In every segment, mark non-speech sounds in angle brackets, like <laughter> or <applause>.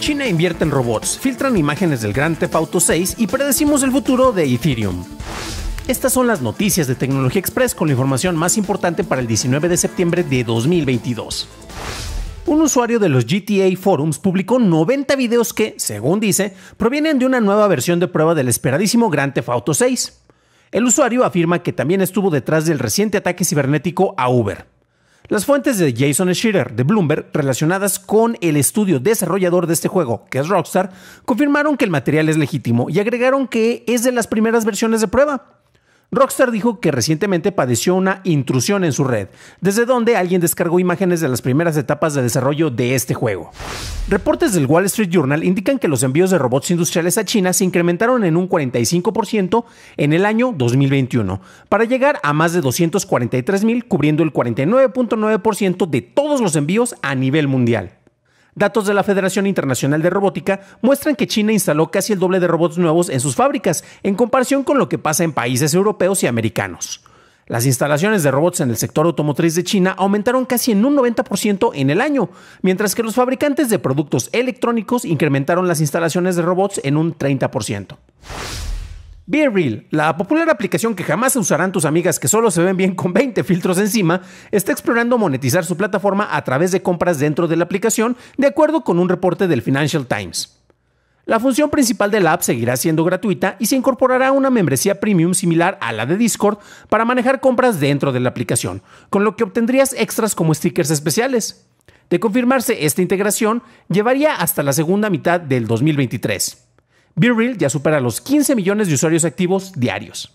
China invierte en robots, filtran imágenes del Gran Theft Auto 6 y predecimos el futuro de Ethereum. Estas son las noticias de Tecnología Express con la información más importante para el 19 de septiembre de 2022. Un usuario de los GTA Forums publicó 90 videos que, según dice, provienen de una nueva versión de prueba del esperadísimo Grand Theft Auto 6. El usuario afirma que también estuvo detrás del reciente ataque cibernético a Uber. Las fuentes de Jason Schirer de Bloomberg relacionadas con el estudio desarrollador de este juego, que es Rockstar, confirmaron que el material es legítimo y agregaron que es de las primeras versiones de prueba. Rockstar dijo que recientemente padeció una intrusión en su red, desde donde alguien descargó imágenes de las primeras etapas de desarrollo de este juego. Reportes del Wall Street Journal indican que los envíos de robots industriales a China se incrementaron en un 45% en el año 2021, para llegar a más de 243 mil, cubriendo el 49.9% de todos los envíos a nivel mundial. Datos de la Federación Internacional de Robótica muestran que China instaló casi el doble de robots nuevos en sus fábricas, en comparación con lo que pasa en países europeos y americanos. Las instalaciones de robots en el sector automotriz de China aumentaron casi en un 90% en el año, mientras que los fabricantes de productos electrónicos incrementaron las instalaciones de robots en un 30%. Be Real, la popular aplicación que jamás usarán tus amigas que solo se ven bien con 20 filtros encima, está explorando monetizar su plataforma a través de compras dentro de la aplicación, de acuerdo con un reporte del Financial Times. La función principal de la app seguirá siendo gratuita y se incorporará una membresía premium similar a la de Discord para manejar compras dentro de la aplicación, con lo que obtendrías extras como stickers especiales. De confirmarse esta integración, llevaría hasta la segunda mitad del 2023. BeReal ya supera los 15 millones de usuarios activos diarios.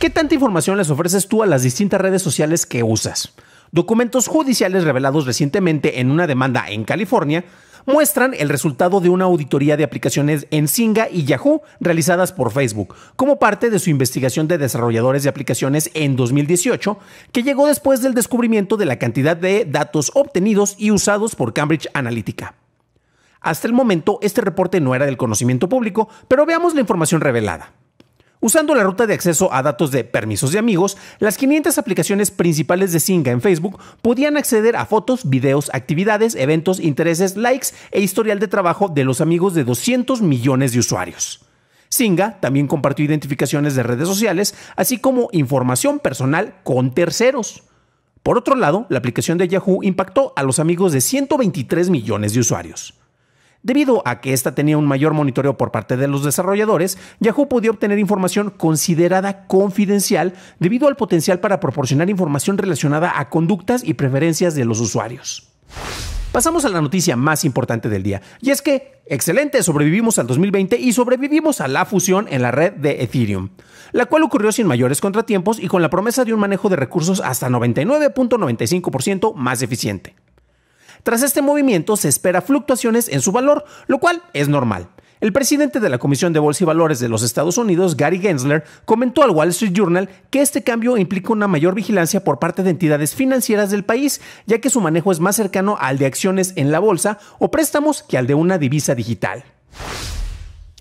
¿Qué tanta información les ofreces tú a las distintas redes sociales que usas? Documentos judiciales revelados recientemente en una demanda en California muestran el resultado de una auditoría de aplicaciones en Singa y Yahoo realizadas por Facebook, como parte de su investigación de desarrolladores de aplicaciones en 2018, que llegó después del descubrimiento de la cantidad de datos obtenidos y usados por Cambridge Analytica. Hasta el momento, este reporte no era del conocimiento público, pero veamos la información revelada. Usando la ruta de acceso a datos de permisos de amigos, las 500 aplicaciones principales de Singa en Facebook podían acceder a fotos, videos, actividades, eventos, intereses, likes e historial de trabajo de los amigos de 200 millones de usuarios. Singa también compartió identificaciones de redes sociales, así como información personal con terceros. Por otro lado, la aplicación de Yahoo impactó a los amigos de 123 millones de usuarios. Debido a que esta tenía un mayor monitoreo por parte de los desarrolladores, Yahoo podía obtener información considerada confidencial debido al potencial para proporcionar información relacionada a conductas y preferencias de los usuarios. Pasamos a la noticia más importante del día, y es que, excelente, sobrevivimos al 2020 y sobrevivimos a la fusión en la red de Ethereum, la cual ocurrió sin mayores contratiempos y con la promesa de un manejo de recursos hasta 99.95% más eficiente. Tras este movimiento se espera fluctuaciones en su valor, lo cual es normal. El presidente de la Comisión de Bolsa y Valores de los Estados Unidos, Gary Gensler, comentó al Wall Street Journal que este cambio implica una mayor vigilancia por parte de entidades financieras del país, ya que su manejo es más cercano al de acciones en la bolsa o préstamos que al de una divisa digital.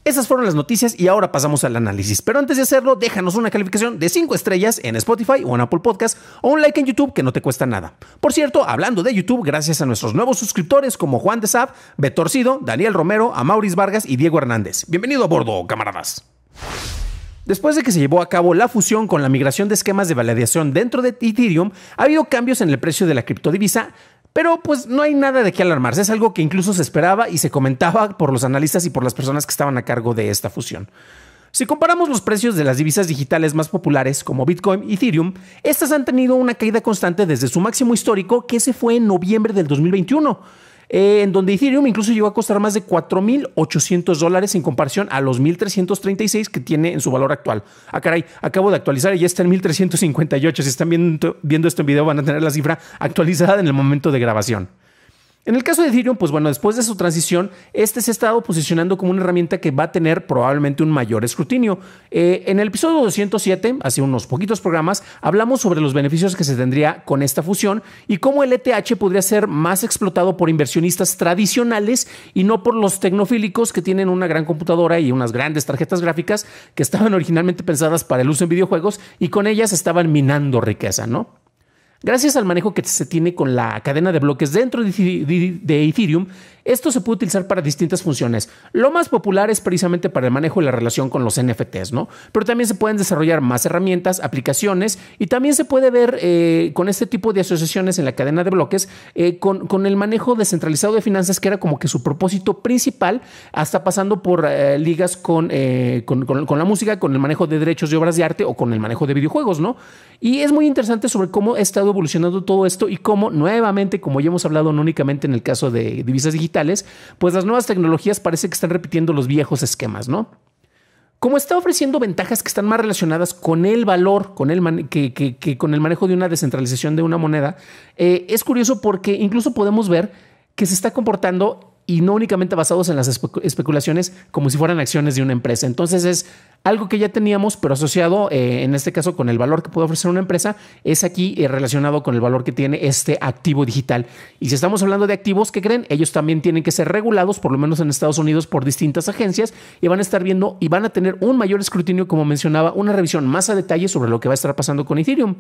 Esas fueron las noticias y ahora pasamos al análisis. Pero antes de hacerlo, déjanos una calificación de 5 estrellas en Spotify o en Apple Podcast o un like en YouTube que no te cuesta nada. Por cierto, hablando de YouTube, gracias a nuestros nuevos suscriptores como Juan de Saab, Betorcido, Daniel Romero, Amauris Vargas y Diego Hernández. Bienvenido a bordo, camaradas. Después de que se llevó a cabo la fusión con la migración de esquemas de validación dentro de Ethereum, ha habido cambios en el precio de la criptodivisa, pero pues no hay nada de qué alarmarse, es algo que incluso se esperaba y se comentaba por los analistas y por las personas que estaban a cargo de esta fusión. Si comparamos los precios de las divisas digitales más populares como Bitcoin y Ethereum, estas han tenido una caída constante desde su máximo histórico que se fue en noviembre del 2021. Eh, en donde Ethereum incluso llegó a costar más de 4.800 dólares en comparación a los 1.336 que tiene en su valor actual. Ah, caray, acabo de actualizar y ya está en 1.358. Si están viendo, viendo esto en video van a tener la cifra actualizada en el momento de grabación. En el caso de Ethereum, pues bueno, después de su transición, este se ha estado posicionando como una herramienta que va a tener probablemente un mayor escrutinio. Eh, en el episodio 207, hace unos poquitos programas, hablamos sobre los beneficios que se tendría con esta fusión y cómo el ETH podría ser más explotado por inversionistas tradicionales y no por los tecnofílicos que tienen una gran computadora y unas grandes tarjetas gráficas que estaban originalmente pensadas para el uso en videojuegos y con ellas estaban minando riqueza, ¿no? Gracias al manejo que se tiene con la cadena de bloques dentro de Ethereum, esto se puede utilizar para distintas funciones. Lo más popular es precisamente para el manejo y la relación con los NFTs, ¿no? Pero también se pueden desarrollar más herramientas, aplicaciones y también se puede ver eh, con este tipo de asociaciones en la cadena de bloques eh, con, el manejo descentralizado de finanzas, que era como que su propósito principal, hasta pasando por eh, ligas con, con, con la música, con el manejo de derechos de obras de arte o con el manejo de videojuegos, ¿no? Y es muy interesante sobre cómo esta evolucionando todo esto y cómo nuevamente, como ya hemos hablado no únicamente en el caso de divisas digitales, pues las nuevas tecnologías parece que están repitiendo los viejos esquemas, ¿no? Como está ofreciendo ventajas que están más relacionadas con el valor, con el que, con el manejo de una descentralización de una moneda, eh, es curioso porque incluso podemos ver que se está comportando y no únicamente basados en las especulaciones como si fueran acciones de una empresa. Entonces es algo que ya teníamos, pero asociado eh, en este caso con el valor que puede ofrecer una empresa, es aquí eh, relacionado con el valor que tiene este activo digital. Y si estamos hablando de activos, que creen? Ellos también tienen que ser regulados, por lo menos en Estados Unidos, por distintas agencias y van a estar viendo y van a tener un mayor escrutinio, como mencionaba, una revisión más a detalle sobre lo que va a estar pasando con Ethereum.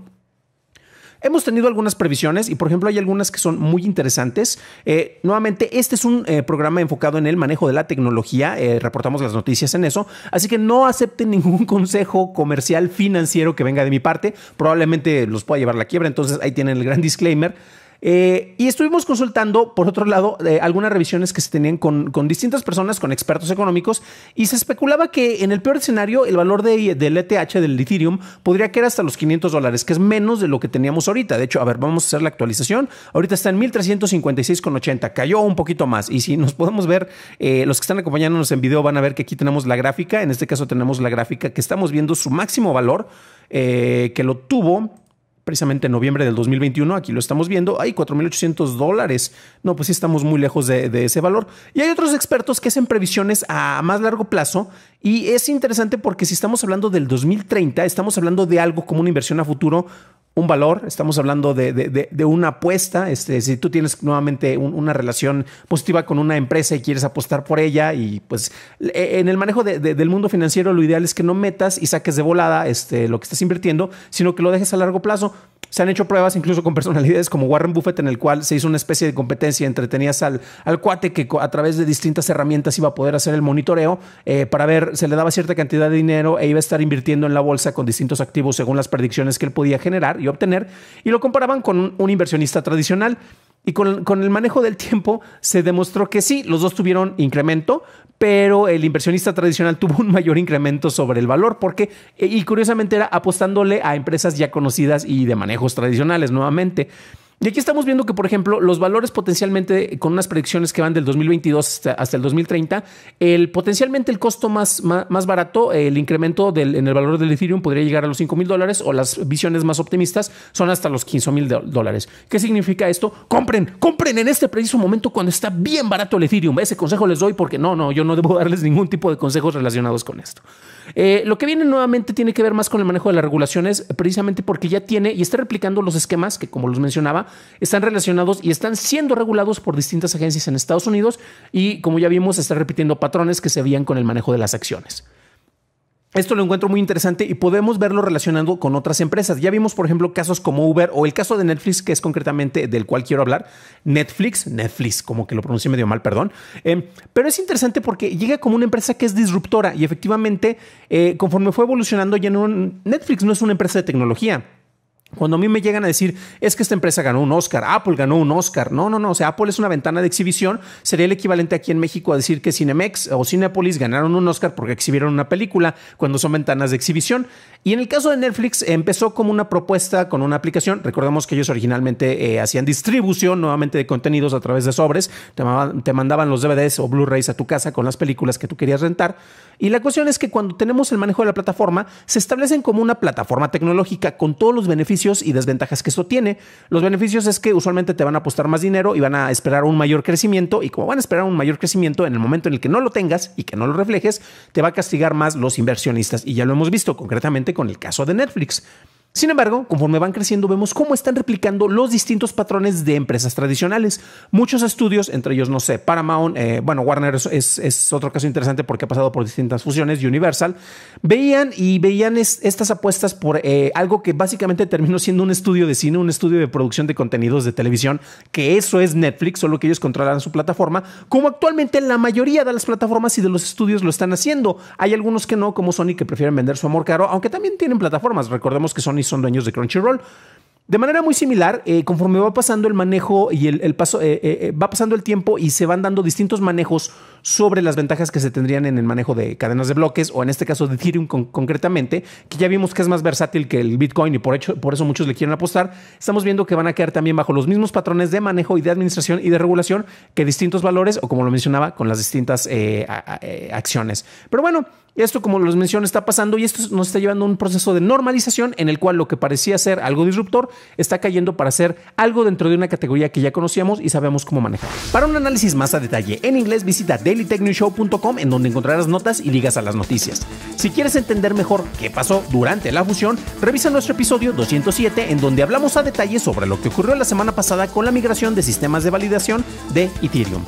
Hemos tenido algunas previsiones y, por ejemplo, hay algunas que son muy interesantes. Eh, nuevamente, este es un eh, programa enfocado en el manejo de la tecnología. Eh, reportamos las noticias en eso. Así que no acepten ningún <laughs> consejo comercial financiero que venga de mi parte. Probablemente los pueda llevar la quiebra. Entonces, ahí tienen el gran disclaimer. Eh, y estuvimos consultando, por otro lado, eh, algunas revisiones que se tenían con, distintas personas, con expertos económicos, y se especulaba que en el peor escenario el valor del ETH, del Ethereum, podría caer hasta los 500 dólares, que es menos de lo que teníamos ahorita. De hecho, a ver, vamos a hacer la actualización. Ahorita está en 1356,80, cayó un poquito más. Y si nos podemos ver, eh, los que están acompañándonos en video van a ver que aquí tenemos la gráfica, en este caso tenemos la gráfica que estamos viendo su máximo valor, que lo tuvo precisamente en noviembre del 2021, aquí lo estamos viendo, hay 4.800 dólares. No, pues sí estamos muy lejos de, ese valor. Y hay otros expertos que hacen previsiones a más largo plazo y es interesante porque si estamos hablando del 2030, estamos hablando de algo como una inversión a futuro un valor, estamos hablando de, de, de, una apuesta. Este, si tú tienes nuevamente una relación positiva con una empresa y quieres apostar por ella, y pues e, en el manejo del mundo financiero, lo ideal es que no metas y saques de volada este, lo que estás invirtiendo, sino que lo dejes a largo plazo. Se han hecho pruebas incluso con personalidades como Warren Buffett, en el cual se hizo una especie de competencia entre al, cuate que a través de distintas herramientas iba a poder hacer el monitoreo eh, para ver, se le daba cierta cantidad de dinero e iba a estar invirtiendo en la bolsa con distintos activos según las predicciones que él podía generar y obtener, y lo comparaban con un inversionista tradicional. Y con, el manejo del tiempo se demostró que sí, los dos tuvieron incremento, pero el inversionista tradicional tuvo un mayor incremento sobre el valor, porque, eh, y curiosamente era apostándole a empresas ya conocidas y de manejos tradicionales nuevamente. Y aquí estamos viendo que, por ejemplo, los valores potencialmente, con unas predicciones que van del 2022 hasta, el 2030, el, potencialmente el costo más, más, barato, el incremento del, en el valor del Ethereum podría llegar a los 5 mil dólares o las visiones más optimistas son hasta los 15 mil dólares. ¿Qué significa esto? Compren, compren en este preciso momento cuando está bien barato el Ethereum. Ese consejo les doy porque no, no, yo no debo darles ningún tipo de consejos relacionados con esto. Eh, lo que viene nuevamente tiene que ver más con el manejo de las regulaciones, precisamente porque ya tiene y está replicando los esquemas que, como los mencionaba, están relacionados y están siendo regulados por distintas agencias en Estados Unidos y como ya vimos está repitiendo patrones que se veían con el manejo de las acciones. Esto lo encuentro muy interesante y podemos verlo relacionando con otras empresas. Ya vimos, por ejemplo, casos como Uber o el caso de Netflix, que es concretamente del cual quiero hablar. Netflix, Netflix, como que lo pronuncié medio mal, perdón. Em, pero es interesante porque llega como una empresa que es disruptora y efectivamente, eh, conforme fue evolucionando, ya no, Netflix no es una empresa de tecnología. Cuando a mí me llegan a decir, es que esta empresa ganó un Oscar, Apple ganó un Oscar. No, no, no. O sea, Apple es una ventana de exhibición. Sería el equivalente aquí en México a decir que Cinemex o Cinepolis ganaron un Oscar porque exhibieron una película cuando son ventanas de exhibición. Y en el caso de Netflix empezó como una propuesta con una aplicación. Recordemos que ellos originalmente eh, hacían distribución nuevamente de contenidos a través de sobres. Te, te mandaban los DVDs o Blu-rays a tu casa con las películas que tú querías rentar. Y la cuestión es que cuando tenemos el manejo de la plataforma, se establecen como una plataforma tecnológica con todos los beneficios y desventajas que eso tiene. Los beneficios es que usualmente te van a apostar más dinero y van a esperar un mayor crecimiento. Y como van a esperar un mayor crecimiento, en el momento en el que no lo tengas y que no lo reflejes, te va a castigar más los inversionistas. Y ya lo hemos visto concretamente con el caso de Netflix. Sin embargo, conforme van creciendo vemos cómo están replicando los distintos patrones de empresas tradicionales. Muchos estudios, entre ellos, no sé, Paramount, eh, bueno, Warner es, otro caso interesante porque ha pasado por distintas fusiones, Universal, veían y veían estas apuestas por eh, algo que básicamente terminó siendo un estudio de cine, un estudio de producción de contenidos de televisión, que eso es Netflix, solo que ellos controlan su plataforma, como actualmente la mayoría de las plataformas y de los estudios lo están haciendo. Hay algunos que no, como Sony, que prefieren vender su amor caro, aunque también tienen plataformas. Recordemos que Sony son dueños de Crunchyroll. De manera muy similar, eh, conforme va pasando el manejo y el, paso, eh, eh, va pasando el tiempo y se van dando distintos manejos sobre las ventajas que se tendrían en el manejo de cadenas de bloques o en este caso de Ethereum concretamente, que ya vimos que es más versátil que el Bitcoin y por, por eso muchos le quieren apostar. Estamos viendo que van a quedar también bajo los mismos patrones de manejo y de administración y de regulación que distintos valores o como lo mencionaba con las distintas eh, eh, acciones. Pero bueno, esto, como les mencioné, está pasando y esto nos está llevando a un proceso de normalización en el cual lo que parecía ser algo disruptor está cayendo para ser algo dentro de una categoría que ya conocíamos y sabemos cómo manejar. Para un análisis más a detalle en inglés, visita en donde encontrarás notas y ligas a las noticias. Si quieres entender mejor qué pasó durante la fusión, revisa nuestro episodio 207 en donde hablamos a detalle sobre lo que ocurrió la semana pasada con la migración de sistemas de validación de Ethereum.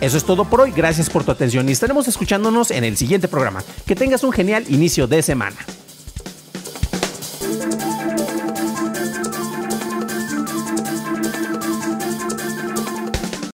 Eso es todo por hoy, gracias por tu atención y estaremos escuchándonos en el siguiente programa. Que tengas un genial inicio de semana.